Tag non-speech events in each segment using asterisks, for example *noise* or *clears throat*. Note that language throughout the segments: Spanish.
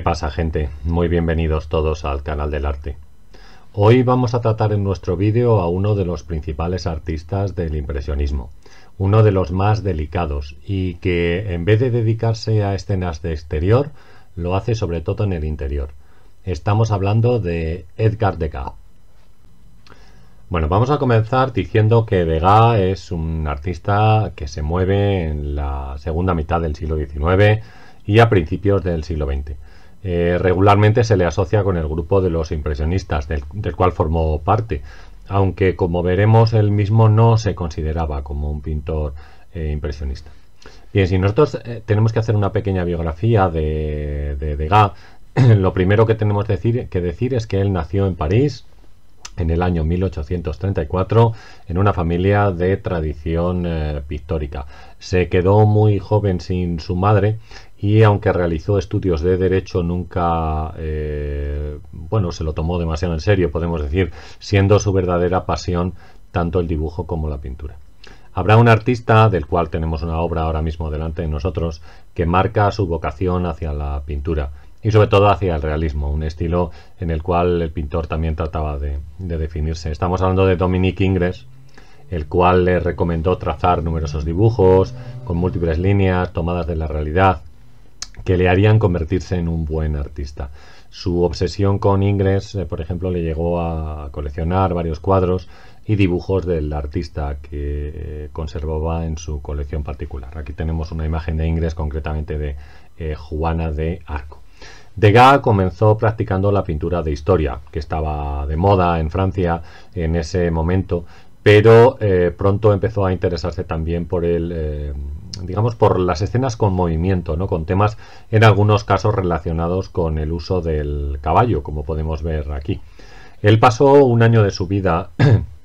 ¿Qué pasa gente? Muy bienvenidos todos al canal del arte. Hoy vamos a tratar en nuestro vídeo a uno de los principales artistas del impresionismo, uno de los más delicados y que en vez de dedicarse a escenas de exterior, lo hace sobre todo en el interior. Estamos hablando de Edgar Degas. Bueno, vamos a comenzar diciendo que Degas es un artista que se mueve en la segunda mitad del siglo XIX y a principios del siglo XX. Eh, regularmente se le asocia con el grupo de los impresionistas, del, cual formó parte, aunque como veremos él mismo no se consideraba como un pintor eh, impresionista. Bien, si nosotros eh, tenemos que hacer una pequeña biografía de, de Degas, *clears throat* lo primero que tenemos decir, que decir es que él nació en París, en el año 1834 en una familia de tradición eh, pictórica. Se quedó muy joven sin su madre y aunque realizó estudios de derecho nunca, eh, bueno, se lo tomó demasiado en serio, podemos decir, siendo su verdadera pasión tanto el dibujo como la pintura. Habrá un artista, del cual tenemos una obra ahora mismo delante de nosotros, que marca su vocación hacia la pintura y sobre todo hacia el realismo, un estilo en el cual el pintor también trataba de, definirse. Estamos hablando de Dominique Ingres, el cual le recomendó trazar numerosos dibujos con múltiples líneas tomadas de la realidad que le harían convertirse en un buen artista. Su obsesión con Ingres, eh, por ejemplo, le llegó a coleccionar varios cuadros y dibujos del artista que eh, conservaba en su colección particular. Aquí tenemos una imagen de Ingres, concretamente de eh, Juana de Arco. Degas comenzó practicando la pintura de historia, que estaba de moda en Francia en ese momento, pero eh, pronto empezó a interesarse también por el, eh, digamos, por las escenas con movimiento, ¿no? con temas en algunos casos relacionados con el uso del caballo, como podemos ver aquí. Él pasó un año de su vida *clears throat*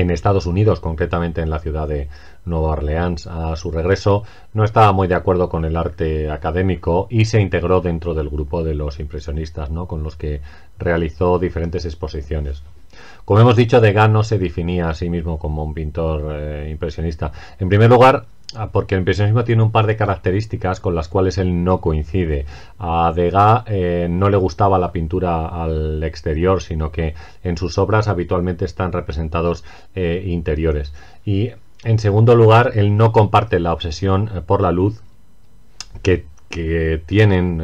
en Estados Unidos, concretamente en la ciudad de Nueva Orleans, a su regreso, no estaba muy de acuerdo con el arte académico y se integró dentro del grupo de los impresionistas, ¿no? con los que realizó diferentes exposiciones. Como hemos dicho, Degas no se definía a sí mismo como un pintor eh, impresionista. En primer lugar, Ah, porque el impresionismo tiene un par de características con las cuales él no coincide. A Degas eh, no le gustaba la pintura al exterior, sino que en sus obras habitualmente están representados eh, interiores. Y en segundo lugar, él no comparte la obsesión eh, por la luz que tienen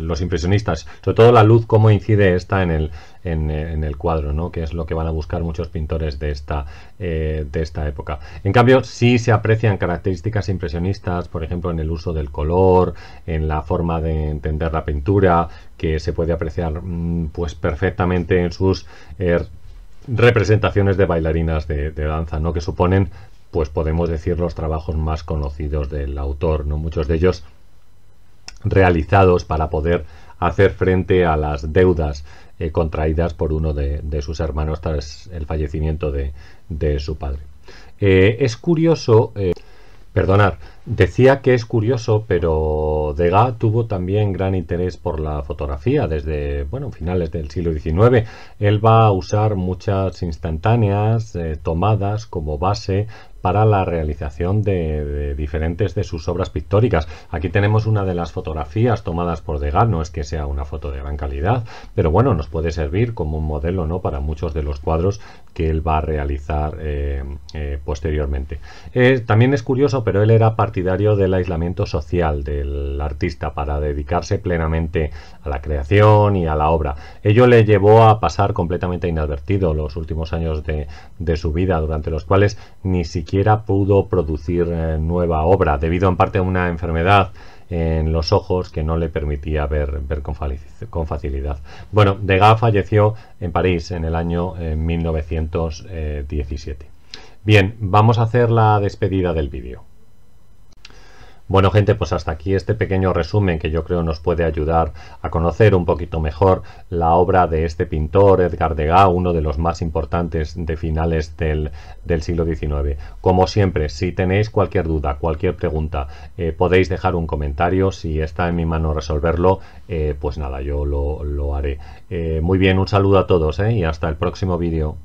los impresionistas, sobre todo la luz, cómo incide esta en el, en, el cuadro, ¿no? que es lo que van a buscar muchos pintores de esta, eh, de esta época. En cambio, sí se aprecian características impresionistas, por ejemplo, en el uso del color, en la forma de entender la pintura, que se puede apreciar mm, pues, perfectamente en sus... Eh, representaciones de bailarinas de, de danza, ¿no? que suponen pues podemos decir los trabajos más conocidos del autor, ¿no? Muchos de ellos realizados para poder hacer frente a las deudas eh, contraídas por uno de, sus hermanos tras el fallecimiento de, su padre. Eh, es curioso, eh, perdonar, Decía que es curioso, pero Degas tuvo también gran interés por la fotografía desde bueno, finales del siglo XIX. Él va a usar muchas instantáneas eh, tomadas como base para la realización de, diferentes de sus obras pictóricas. Aquí tenemos una de las fotografías tomadas por Degas, no es que sea una foto de gran calidad, pero bueno, nos puede servir como un modelo ¿no? para muchos de los cuadros que él va a realizar eh, eh, posteriormente. también es curioso, pero él era parte del aislamiento social del artista para dedicarse plenamente a la creación y a la obra. Ello le llevó a pasar completamente inadvertido los últimos años de, su vida, durante los cuales ni siquiera pudo producir eh, nueva obra, debido en parte a una enfermedad en los ojos que no le permitía ver, con, facilidad. Bueno, Degas falleció en París en el año 1917. Eh, eh, Bien, vamos a hacer la despedida del vídeo. Bueno gente, pues hasta aquí este pequeño resumen que yo creo nos puede ayudar a conocer un poquito mejor la obra de este pintor, Edgar Degas, uno de los más importantes de finales del, siglo XIX. Como siempre, si tenéis cualquier duda, cualquier pregunta, eh, podéis dejar un comentario, si está en mi mano resolverlo, eh, pues nada, yo lo, haré. Eh, muy bien, un saludo a todos y hasta el próximo vídeo.